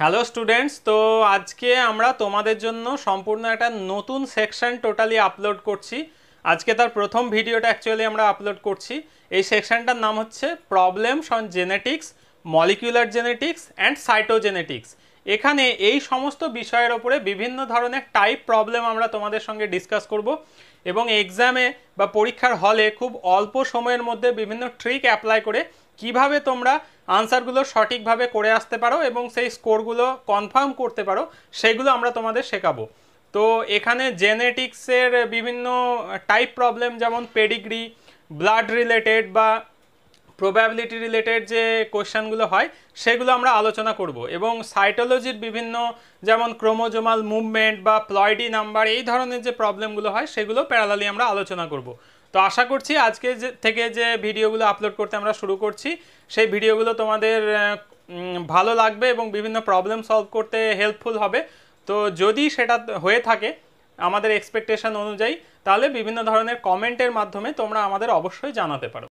hello students তো আজকে আমরা তোমাদের জন্য সম্পূর্ণ একটা নতুন সেকশন টোটালি আপলোড করছি আজকে তার প্রথম ভিডিওটা অ্যাকচুয়ালি আমরা আপলোড করছি এই সেকশনটার নাম হচ্ছে problems on genetics molecular genetics and cytogenetics এখানে এই সমস্ত বিষয়ের ওপরে বিভিন্ন ধরনের টাইপ প্রবলেম আমরা তোমাদের সঙ্গে ডিসকাস করব এবং এক্সামে বা পরীক্ষার হলে খুব অল্প সময়ের মধ্যে বিভিন্ন ট্রিক অ্যাপ্লাই করে কিভাবে তোমরা আনসারগুলো সঠিকভাবে করে আসতে পারো এবং সেই স্কোরগুলো কনফার্ম করতে পারো সেগুলো আমরা তোমাদের শেখাবো তো এখানে জেনেটিক্সের বিভিন্ন টাইপ প্রবলেম যেমন পেডিগ্রি ব্লাড রিলেটেড বা প্রোবাবিলিটি রিলেটেড যে কোশ্চেনগুলো হয় সেগুলো আমরা আলোচনা করব এবং সাইটোলজির বিভিন্ন যেমন ক্রোমোজোমাল মুভমেন্ট বা প্লয়েডি নাম্বার এই ধরনের যে প্রবলেমগুলো হয় সেগুলো প্যারালালি আমরা আলোচনা করব তো আশা করছি আজকে যে থেকে যে ভিডিওগুলো আপলোড করতে আমরা শুরু করছি সেই ভিডিওগুলো তোমাদের ভালো লাগবে এবং বিভিন্ন প্রবলেম সলভ করতে হেল্পফুল হবে তো যদি সেটা হয়ে থাকে আমাদের এক্সপেকটেশান অনুযায়ী তাহলে বিভিন্ন ধরনের কমেন্টের মাধ্যমে তোমরা আমাদের অবশ্যই জানাতে পারো